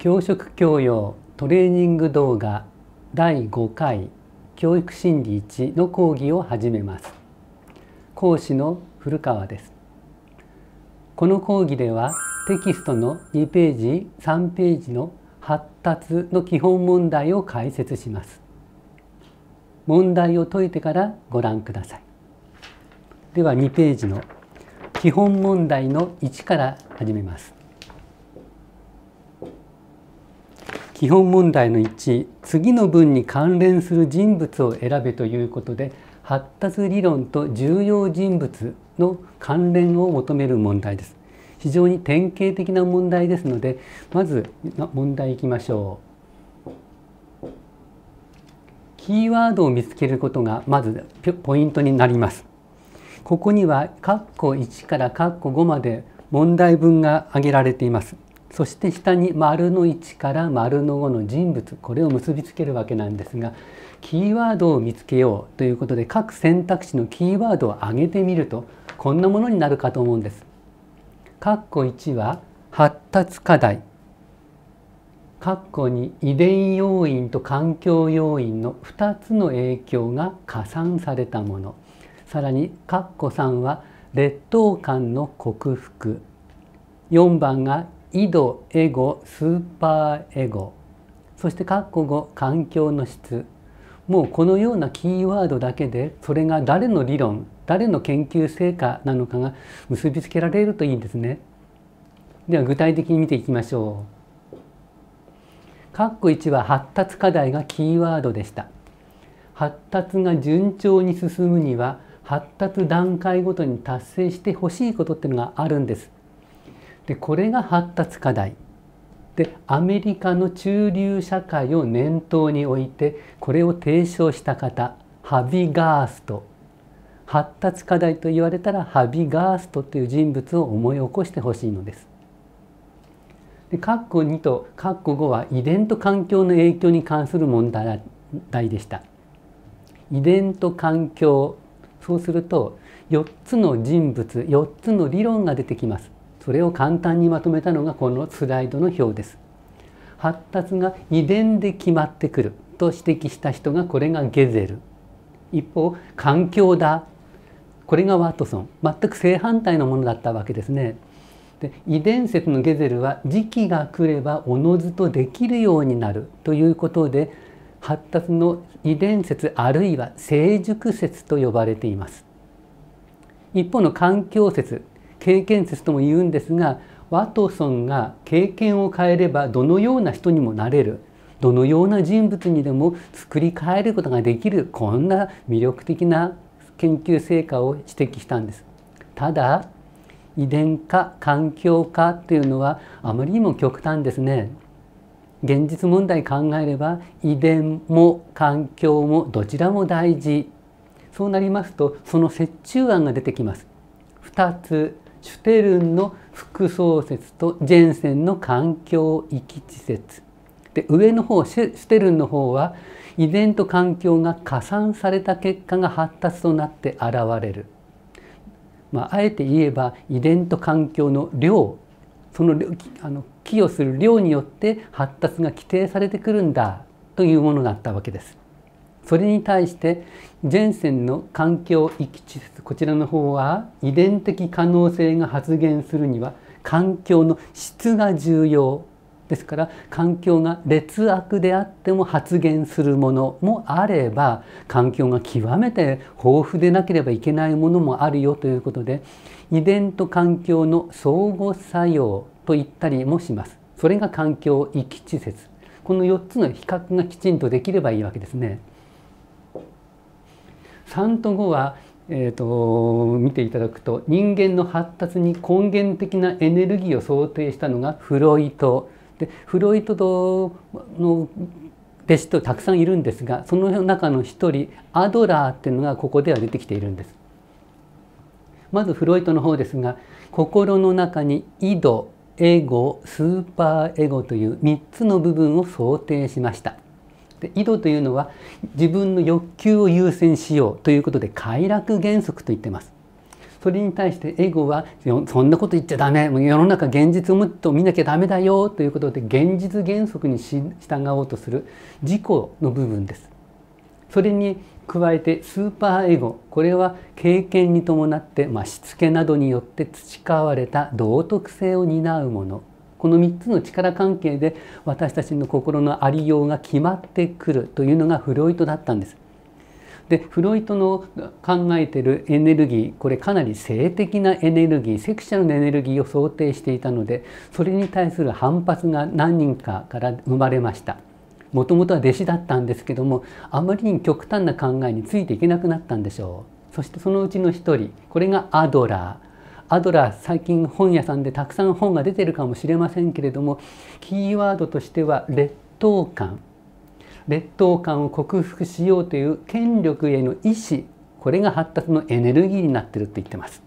教職教養トレーニング動画第5回教育心理1の講義を始めます講師の古川ですこの講義ではテキストの2ページ3ページの発達の基本問題を解説します問題を解いてからご覧くださいでは2ページの基本問題の1から始めます基本問題の1次の文に関連する人物を選べということで発達理論と重要人物の関連を求める問題です非常に典型的な問題ですのでまず問題いきましょうキーワードを見つけることがまずポイントになりますここには括弧1から括弧5まで問題文が挙げられていますそして下に丸の1から丸の5の人物これを結びつけるわけなんですがキーワードを見つけようということで各選択肢のキーワードを上げてみるとこんなものになるかと思うんです。括弧1は発達課題括弧に遺伝要因と環境要因の2つの影響が加算されたものさらに括弧3は劣等感の克服4番が緯度エゴスーパーエゴそして括弧語環境の質もうこのようなキーワードだけでそれが誰の理論誰の研究成果なのかが結びつけられるといいんですね。では具体的に見ていきましょう。括弧1は発達課題がキーワードでした。発達が順調に進むには発達段階ごとに達成してほしいことっていうのがあるんです。でこれが発達課題でアメリカの中流社会を念頭に置いてこれを提唱した方ハビガースト発達課題と言われたらハビガーストという人物を思い起こしてほしいのです。で括弧2と括弧5は遺伝と環境の影響に関する問題でした。遺伝と環境そうすると4つの人物4つの理論が出てきます。それを簡単にまとめたのがこのスライドの表です。発達が遺伝で決まってくると指摘した人がこれがゲゼル一方環境だこれがワトソン全く正反対のものだったわけですね。で遺伝説のゲゼルは時期が来ればおのずとできるようになるということで発達の遺伝説あるいは成熟説と呼ばれています。一方の環境説経験説とも言うんですがワトソンが経験を変えればどのような人にもなれるどのような人物にでも作り変えることができるこんな魅力的な研究成果を指摘したんです。ただ遺伝化環境化というのはあまりにも極端ですね。現実問題考えれば遺伝も環境もどちらも大事そうなりますとその折衷案が出てきます。2つシュテルンの副創説とジェンセンの環境域地説で上の方シュテルンの方は遺伝と環境が加算された結果が発達となって現れる、まあ、あえて言えば遺伝と環境の量そのあの寄与する量によって発達が規定されてくるんだというものだったわけです。それに対して前線の環境域地説こちらの方は遺伝的可能性が発現するには環境の質が重要ですから環境が劣悪であっても発現するものもあれば環境が極めて豊富でなければいけないものもあるよということで遺伝と環境の相互作用と言ったりもします。それが環境域地説この4つの比較がきちんとできればいいわけですね。3と5は、えーと、見ていただくと人間の発達に根源的なエネルギーを想定したのがフロイトでフロイトの弟子とたくさんいるんですがその中の一人アドラーっていうのがここでは出てきているんです。まずフロイトの方ですが心の中に井戸エゴスーパーエゴという3つの部分を想定しましたで井戸というのは自分の欲求を優先しようということで快楽原則と言ってますそれに対してエゴはそんなこと言っちゃダメ世の中現実をもっと見なきゃダメだよということで現実原則に従おうとする自己の部分ですそれに加えてスーパーエゴこれは経験に伴って、まあ、しつけなどによって培われた道徳性を担うものこの3つの力関係で私たちの心のありようが決まってくるというのがフロイトだったんです。でフロイトの考えてるエネルギーこれかなり性的なエネルギーセクシャルなエネルギーを想定していたのでそれに対する反発が何人かから生まれました。もともとは弟子だったんですけどもあまりに極端な考えについていけなくなったんでしょうそしてそのうちの一人これがアドラーアドラー最近本屋さんでたくさん本が出てるかもしれませんけれどもキーワードとしては劣等感劣等感を克服しようという権力への意志これが発達のエネルギーになってるって言ってます。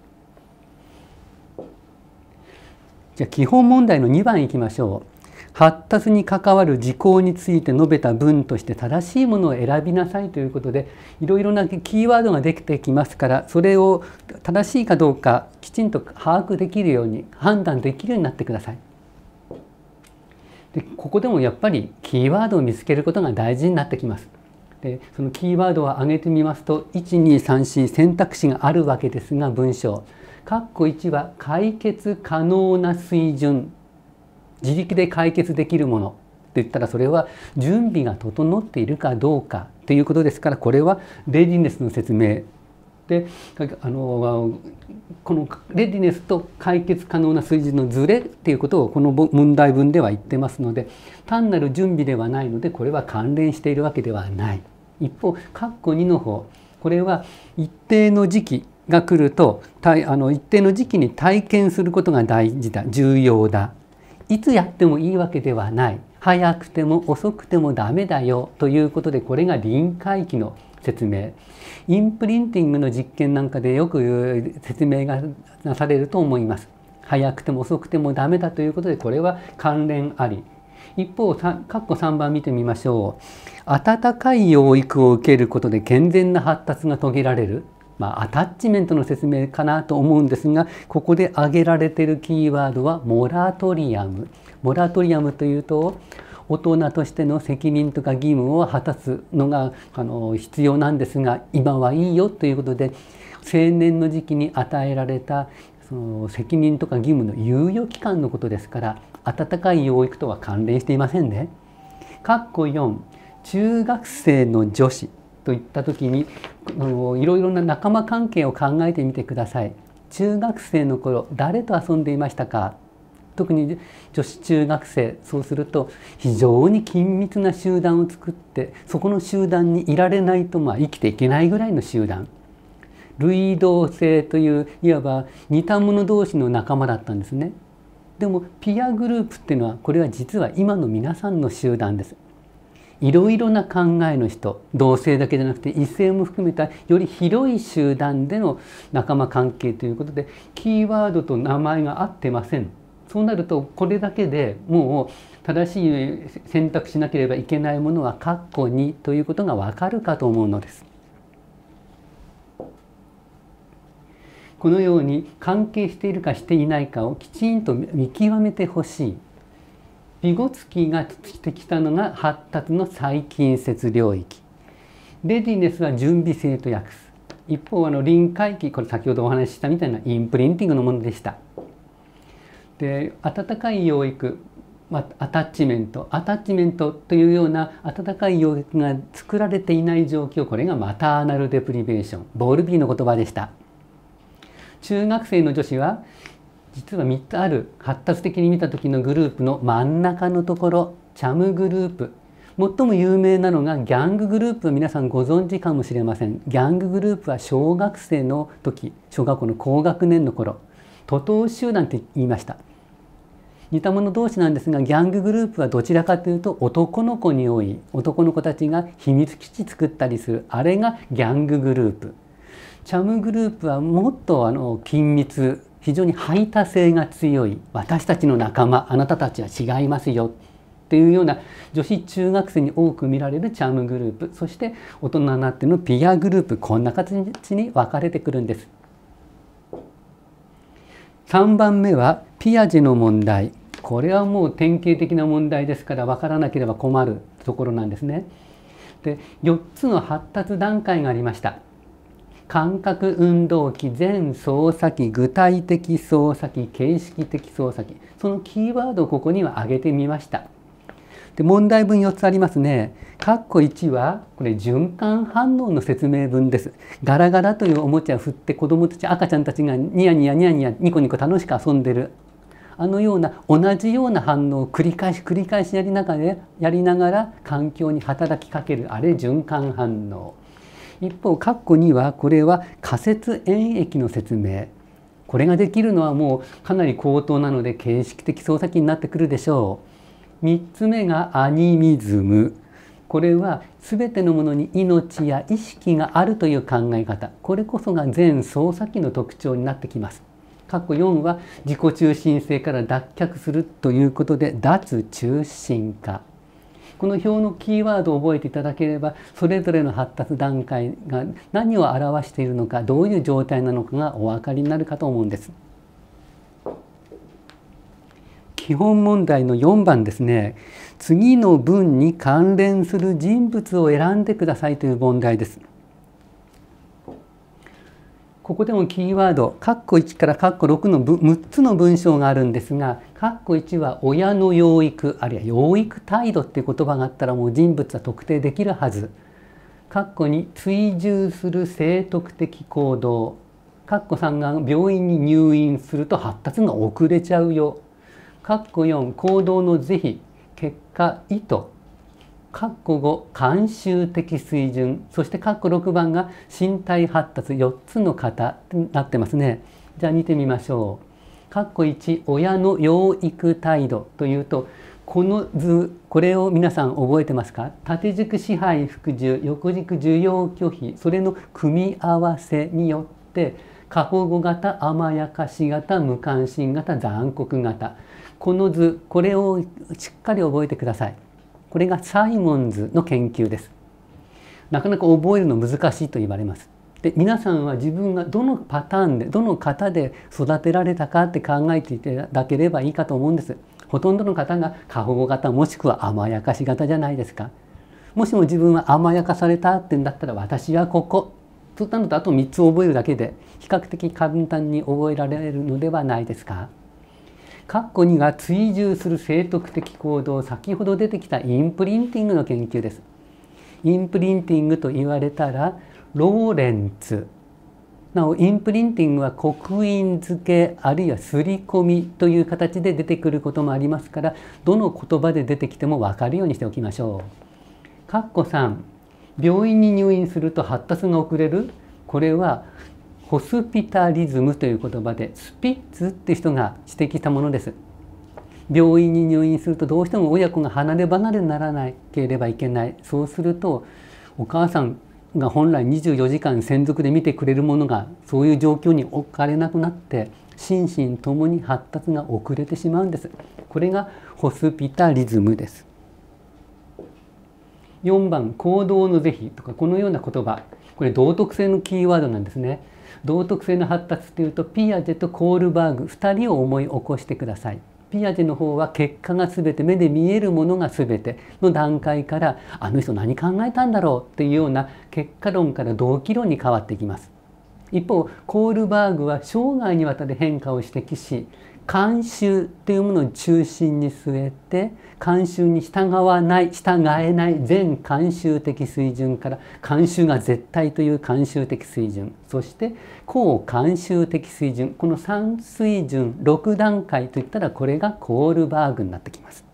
じゃあ基本問題の2番いきましょう。発達に関わる事項について述べた文として正しいものを選びなさいということでいろいろなキーワードができてきますからそれを正しいかどうかきちんと把握できるように判断できるようになってください。でここでもやっぱりキーワードを見つけることが大事になってきます。でそのキーワードを挙げてみますと1234選択肢があるわけですが文章。括弧1は解決可能な水準自力で解決できるものと言ったらそれは準備が整っているかどうかということですからこれはレディネスの説明であのこのレディネスと解決可能な数字のズレっていうことをこの問題文では言ってますので単なる準備ではないのでこれは関連しているわけではない一方括弧2の方これは一定の時期が来るとあの一定の時期に体験することが大事だ重要だいつやってもいいわけではない早くても遅くてもダメだよということでこれが臨界期の説明インプリンティングの実験なんかでよく説明がなされると思います早くても遅くてもダメだということでこれは関連あり一方括弧3番見てみましょう温かい養育を受けることで健全な発達が遂げられるまあ、アタッチメントの説明かなと思うんですがここで挙げられてるキーワードはモラトリアム。モラトリアムというと大人としての責任とか義務を果たすのがあの必要なんですが今はいいよということで青年の時期に与えられたその責任とか義務の猶予期間のことですから温かい養育とは関連していませんね。括弧4中学生の女子といった時にいろいろな仲間関係を考えてみてください。中学生の頃誰と遊んでいましたか特に女子中学生そうすると非常に緊密な集団を作ってそこの集団にいられないとまあ生きていけないぐらいの集団類同性といういわば似た者同士の仲間だったんですねでもピアグループっていうのはこれは実は今の皆さんの集団ですいろいろな考えの人同性だけじゃなくて異性も含めたより広い集団での仲間関係ということでキーワードと名前が合ってません。そうなるとこれだけでもう正しい選択しなければいけないものは括弧にということがわかるかと思うのです。このように関係しているかしていないかをきちんと見極めてほしいビゴツキーがしてきたのが発達の細近接領域レディネスは準備性と訳す一方あの臨界期これ先ほどお話ししたみたいなインプリンティングのものでしたで温かい養育まアタッチメントアタッチメントというような温かい養育が作られていない状況これがマターナルデプリベーションボールビーの言葉でした中学生の女子は実は3つある発達的に見た時のグループの真ん中のところチャムグループ最も有名なのがギャンググループ皆さんご存知かもしれませんギャンググループは小学生の時小学校の高学年の頃徒党集団って言いました似た者同士なんですがギャンググループはどちらかというと男の子に多い男の子たちが秘密基地作ったりするあれがギャンググループチャムグループはもっとあの緊密非常に排他性が強い私たちの仲間あなたたちは違いますよっていうような女子中学生に多く見られるチャームグループそして大人になってのピアグループこんな形に分かれてくるんです。3番目はピアジェの問題これはもう典型的な問題ですから分からなければ困るところなんですね。で4つの発達段階がありました。感覚運動器全操作器具体的操作器形式的操作器そのキーワードをここには挙げてみました。で問題文4つありますね。括弧1はこれ循環反応の説明文です。ガラガラというおもちゃを振って子どもたち赤ちゃんたちがニヤニヤニヤニヤニコニコ楽しく遊んでるあのような同じような反応を繰り返し繰り返しやりながらやりながら環境に働きかけるあれ循環反応。一方括弧にはこれは仮説演疫の説明これができるのはもうかなり高等なので形式的操作機になってくるでしょう3つ目がアニミズムこれは全てのものに命や意識があるという考え方これこそが全操作機の特徴になってきます。括弧4は自己中心性から脱却するということで脱中心化この表のキーワードを覚えていただければそれぞれの発達段階が何を表しているのかどういう状態なのかがお分かりになるかと思うんです。基本問題の4番ですね次の文に関連する人物を選んでくださいという問題です。ここでもキーワード、カッ1からカッ6の6つの文章があるんですが、カッ1は親の養育、あるいは養育態度っていう言葉があったらもう人物は特定できるはず。カッ2、追従する性徳的行動。カッ3が病院に入院すると発達が遅れちゃうよ。カッ4、行動の是非、結果、意図。括弧5慣習的水準そして括弧6番が身体発達4つの型になってますねじゃあ見てみましょう括弧1親の養育態度というとこの図これを皆さん覚えてますか縦軸支配服従横軸需要拒否それの組み合わせによって過保護型甘やかし型無関心型残酷型この図これをしっかり覚えてください。これがサイモンズの研究ですなかなか覚えるの難しいと言われますで皆さんは自分がどのパターンでどの型で育てられたかって考えていただければいいかと思うんですほとんどの方が過保護型もしくは甘やかし型じゃないですかもしも自分は甘やかされたってんだったら私はここそういったのとあと3つ覚えるだけで比較的簡単に覚えられるのではないですか。括弧2が追従する生徳的行動先ほど出てきたインプリンティングの研究ですインプリンティングと言われたらローレンツなおインプリンティングは刻印付けあるいは刷り込みという形で出てくることもありますからどの言葉で出てきても分かるようにしておきましょう。かっこ3病院に入院すると発達が遅れるこれはホスピタリズムという言葉でスピッツっていう人が指摘したものです病院に入院するとどうしても親子が離れ離れにならなければいけないそうするとお母さんが本来24時間専属で見てくれるものがそういう状況に置かれなくなって心身ともに発達が遅れてしまうんですこれがホスピタリズムです4番行動の是非とかこのような言葉これ道徳性のキーワードなんですね道徳性の発達というとピアジェとコールバーグ2人を思い起こしてください。ピアジェの方は結果が全て目で見えるものが全ての段階からあの人何考えたんだろうっていうような結果論から動機論に変わってきます。一方コールバーグは生涯にわたり変化を指摘し慣習というものを中心に据えて慣習に従わない従えない全慣習的水準から慣習が絶対という慣習的水準そして高慣習的水準この3水準6段階といったらこれがコールバーグになってきます。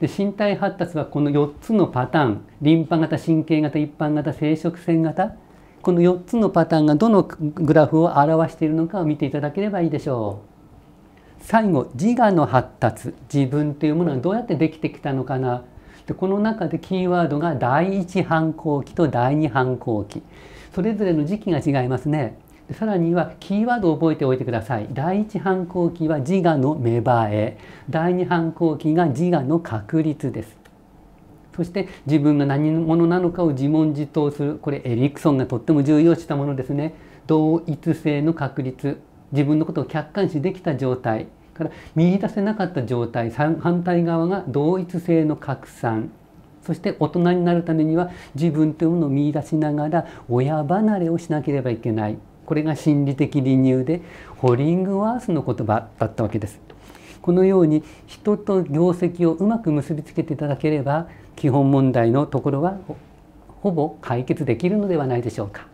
で身体発達はこの4つのパターンリンパ型神経型一般型生殖腺型この4つのパターンがどのグラフを表しているのかを見ていただければいいでしょう。最後自我の発達自分というものがどうやってできてきたのかなでこの中でキーワードが第一反抗期と第二反抗期それぞれの時期が違いますね。でさらにはキーワードを覚えておいてください。第一反抗期は自我の芽生え第二反抗期が自我の確立です。そして自分が何者なのかを自問自答するこれエリクソンがとっても重要視したものですね同一性の確立自分のことを客観視できた状態から見いだせなかった状態反対側が同一性の拡散そして大人になるためには自分というものを見いだしながら親離れをしなければいけないこれが心理的離乳でホリングワースの言葉だったわけです。このように人と業績をうまく結びつけていただければ基本問題のところはほぼ解決できるのではないでしょうか。